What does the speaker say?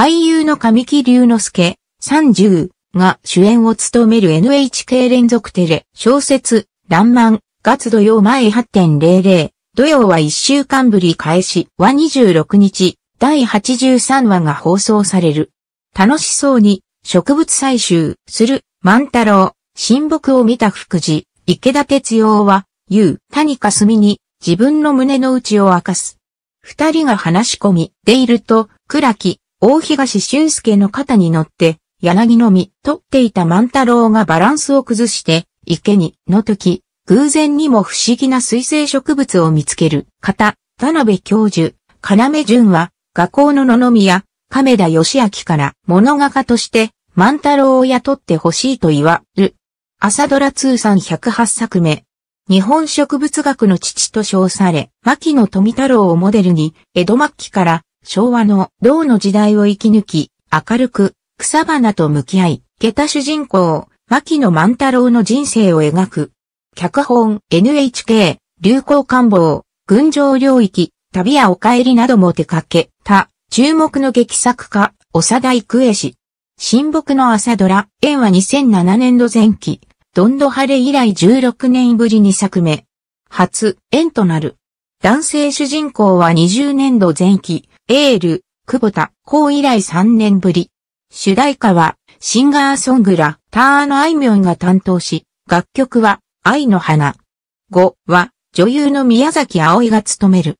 俳優の神木隆之介、30が主演を務める NHK 連続テレ、小説、ランマン、月土曜前8.00、土曜は1週間ぶり開始は26日、第83話が放送される。楽しそうに植物採集する万太郎、新木を見た福寺、池田哲夫は、言う谷かすみに自分の胸の内を明かす。二人が話し込みでいると、倉木、大東俊介の肩に乗って、柳の実、取っていた万太郎がバランスを崩して、池に、の時、偶然にも不思議な水生植物を見つける方、田辺教授、要淳は、学校の野々宮、亀田義明から物画家として、万太郎を雇ってほしいと言わる。朝ドラ通算108作目。日本植物学の父と称され、牧野富太郎をモデルに、江戸末期から昭和の銅の時代を生き抜き、明るく、草花と向き合い、下駄主人公、牧野万太郎の人生を描く。脚本、NHK、流行官房、群青領域、旅やお帰りなども手掛けた、注目の劇作家、長田育恵氏。新木の朝ドラ、縁は2007年度前期、どんど晴れ以来16年ぶりに作目。初、縁となる。男性主人公は20年度前期、エール、久保田、高以来3年ぶり。主題歌は、シンガーソングラ、ターのあいみょんが担当し、楽曲は、愛の花。5は、女優の宮崎葵が務める。